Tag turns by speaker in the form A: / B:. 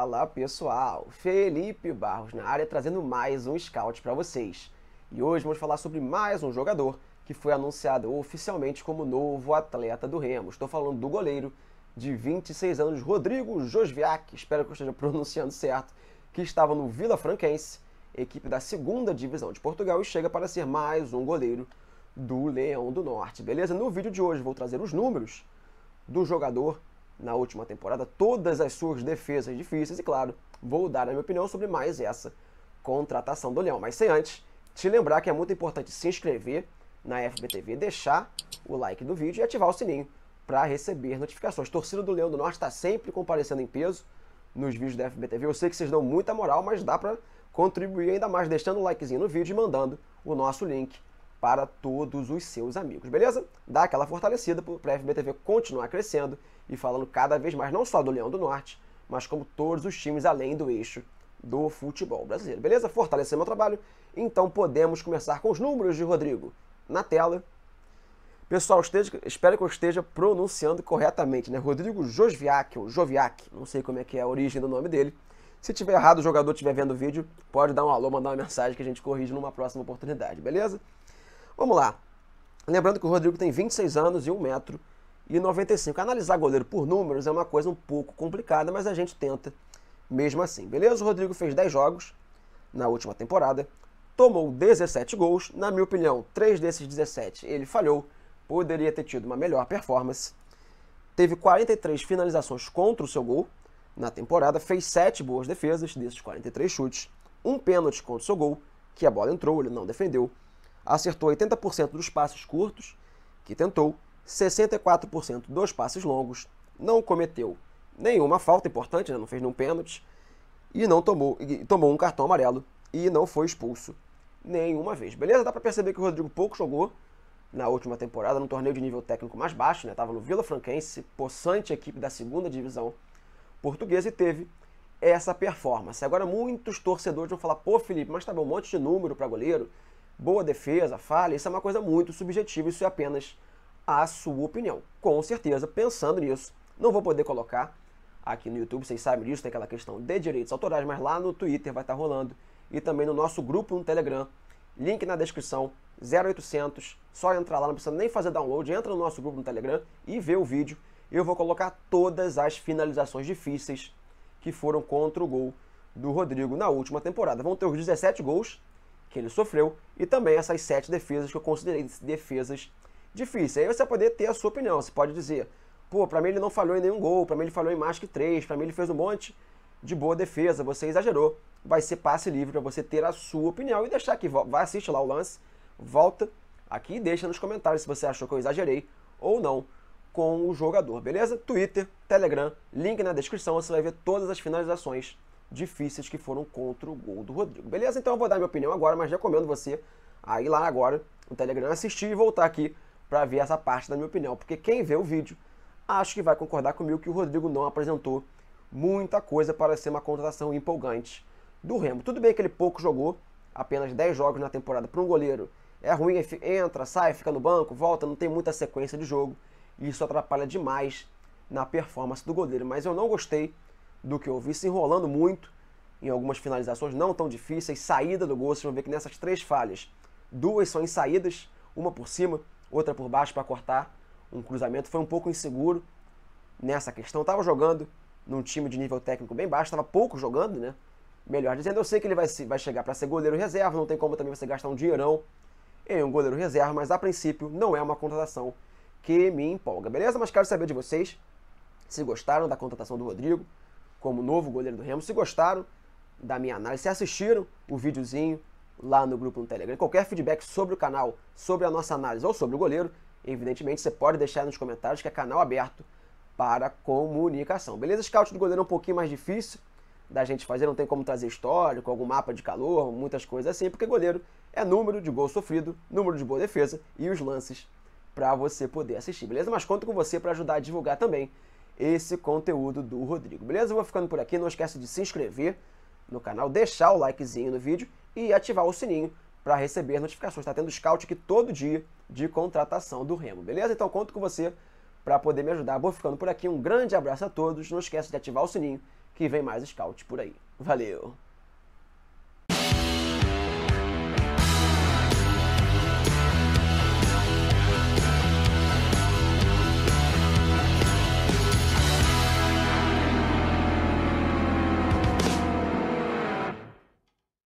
A: Fala pessoal, Felipe Barros na área trazendo mais um scout para vocês. E hoje vamos falar sobre mais um jogador que foi anunciado oficialmente como novo atleta do Remo. Estou falando do goleiro de 26 anos, Rodrigo Josviak, espero que eu esteja pronunciando certo, que estava no Vila Franquense, equipe da segunda divisão de Portugal, e chega para ser mais um goleiro do Leão do Norte. Beleza? No vídeo de hoje vou trazer os números do jogador na última temporada todas as suas defesas difíceis e, claro, vou dar a minha opinião sobre mais essa contratação do Leão. Mas sem antes, te lembrar que é muito importante se inscrever na FBTV, deixar o like do vídeo e ativar o sininho para receber notificações. Torcida do Leão do Norte está sempre comparecendo em peso nos vídeos da FBTV. Eu sei que vocês dão muita moral, mas dá para contribuir ainda mais deixando o um likezinho no vídeo e mandando o nosso link para todos os seus amigos, beleza? Dá aquela fortalecida para o FBTV continuar crescendo e falando cada vez mais não só do Leão do Norte, mas como todos os times além do eixo do futebol brasileiro, beleza? Fortalecer meu trabalho. Então podemos começar com os números de Rodrigo na tela. Pessoal, esteja, espero que eu esteja pronunciando corretamente, né? Rodrigo Josviak, ou Joviak, não sei como é que é a origem do nome dele. Se tiver errado, o jogador estiver vendo o vídeo, pode dar um alô, mandar uma mensagem que a gente corrige numa próxima oportunidade, beleza? Vamos lá. Lembrando que o Rodrigo tem 26 anos e 1,95m. Analisar goleiro por números é uma coisa um pouco complicada, mas a gente tenta mesmo assim. Beleza? O Rodrigo fez 10 jogos na última temporada, tomou 17 gols. Na minha opinião, 3 desses 17 ele falhou. Poderia ter tido uma melhor performance. Teve 43 finalizações contra o seu gol na temporada, fez 7 boas defesas desses 43 chutes, um pênalti contra o seu gol, que a bola entrou, ele não defendeu acertou 80% dos passes curtos que tentou, 64% dos passes longos, não cometeu nenhuma falta importante, né? não fez nenhum pênalti e não tomou, e tomou um cartão amarelo e não foi expulso nenhuma vez. Beleza? Dá para perceber que o Rodrigo pouco jogou na última temporada, num torneio de nível técnico mais baixo, né? Tava no Vila Franquense, possante equipe da segunda divisão portuguesa e teve essa performance. Agora muitos torcedores vão falar: "Pô, Felipe, mas tá bom, um monte de número para goleiro, boa defesa, falha, isso é uma coisa muito subjetiva, isso é apenas a sua opinião. Com certeza, pensando nisso, não vou poder colocar aqui no YouTube, vocês sabem disso, tem aquela questão de direitos autorais, mas lá no Twitter vai estar rolando e também no nosso grupo no Telegram. Link na descrição, 0800, só entrar lá, não precisa nem fazer download, entra no nosso grupo no Telegram e vê o vídeo. Eu vou colocar todas as finalizações difíceis que foram contra o gol do Rodrigo na última temporada. Vão ter os 17 gols que ele sofreu e também essas sete defesas que eu considerei defesas difíceis. Aí você vai poder ter a sua opinião, você pode dizer, pô, para mim ele não falhou em nenhum gol, para mim ele falhou em mais que três, para mim ele fez um monte de boa defesa, você exagerou. Vai ser passe livre para você ter a sua opinião e deixar aqui, vai assistir lá o lance, volta aqui e deixa nos comentários se você achou que eu exagerei ou não com o jogador, beleza? Twitter, Telegram, link na descrição, você vai ver todas as finalizações difíceis que foram contra o gol do Rodrigo. Beleza? Então eu vou dar minha opinião agora, mas recomendo você a ir lá agora no Telegram assistir e voltar aqui para ver essa parte da minha opinião, porque quem vê o vídeo acho que vai concordar comigo que o Rodrigo não apresentou muita coisa para ser uma contratação empolgante do Remo. Tudo bem que ele pouco jogou, apenas 10 jogos na temporada para um goleiro. É ruim, entra, sai, fica no banco, volta, não tem muita sequência de jogo. E isso atrapalha demais na performance do goleiro. Mas eu não gostei do que eu vi, se enrolando muito em algumas finalizações não tão difíceis, saída do gol, vocês vão ver que nessas três falhas, duas são em saídas, uma por cima, outra por baixo para cortar um cruzamento, foi um pouco inseguro nessa questão, estava jogando num time de nível técnico bem baixo, estava pouco jogando, né? Melhor dizendo, eu sei que ele vai, vai chegar para ser goleiro reserva, não tem como também você gastar um dinheirão em um goleiro reserva, mas a princípio não é uma contratação que me empolga, beleza? Mas quero saber de vocês se gostaram da contratação do Rodrigo, como novo goleiro do Remo. Se gostaram da minha análise, se assistiram o videozinho lá no grupo no Telegram, qualquer feedback sobre o canal, sobre a nossa análise ou sobre o goleiro, evidentemente você pode deixar nos comentários que é canal aberto para comunicação. Beleza? Scout do goleiro é um pouquinho mais difícil da gente fazer, não tem como trazer histórico, algum mapa de calor, muitas coisas assim, porque goleiro é número de gol sofrido, número de boa defesa e os lances para você poder assistir, beleza? Mas conto com você para ajudar a divulgar também esse conteúdo do Rodrigo. Beleza? Eu vou ficando por aqui. Não esquece de se inscrever no canal, deixar o likezinho no vídeo e ativar o sininho para receber notificações. Está tendo scout aqui todo dia de contratação do Remo. Beleza? Então conto com você para poder me ajudar. Vou ficando por aqui. Um grande abraço a todos. Não esquece de ativar o sininho que vem mais scout por aí. Valeu!